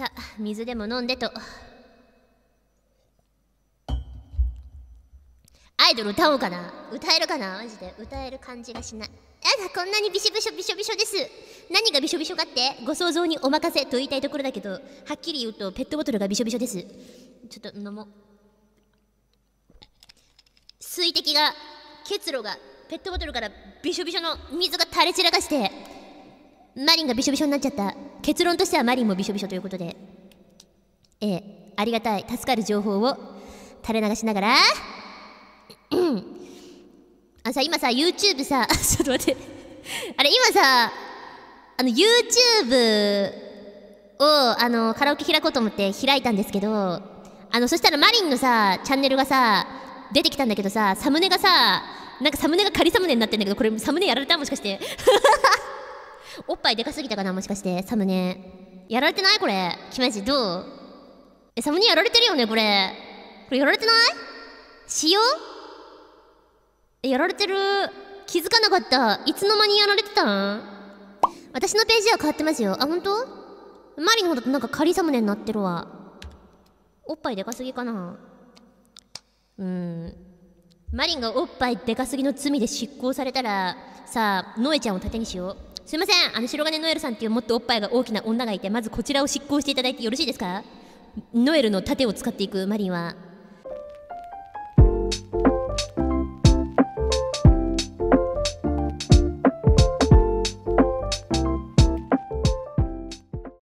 さ水でも飲んでとアイドル歌おうかな歌えるかなマジで歌える感じがしないああ、こんなにびしょびしょびしょびしょです何がびしょびしょかってご想像にお任せと言いたいところだけどはっきり言うとペットボトルがびしょびしょですちょっと飲もう水滴が結露がペットボトルからびしょびしょの水が垂れ散らかしてマリンがびしょびしょになっちゃった結論としてはマリンもびしょびしょということで、えー、ありがたい、助かる情報を垂れ流しながら、あさ、今さ、YouTube さ、ちょっと待ってあれ、今さ、あの、YouTube を、あの、カラオケ開こうと思って開いたんですけど、あの、そしたらマリンのさ、チャンネルがさ、出てきたんだけどさ、サムネがさ、なんかサムネが仮サムネになってんだけど、これサムネやられたもしかして。おっぱいでかすぎたかなもしかしてサムネやられてないこれキムジどうえサムネやられてるよねこれこれやられてないしようえやられてる気づかなかったいつの間にやられてたん私のページは変わってますよあ本当マリの方だとなんか仮サムネになってるわおっぱいでかすぎかなうんマリンがおっぱいでかすぎの罪で執行されたらさあノエちゃんを盾にしようすいませんあの白金ノエルさんっていうもっとおっぱいが大きな女がいてまずこちらを執行していただいてよろしいですかノエルの盾を使っていくマリンは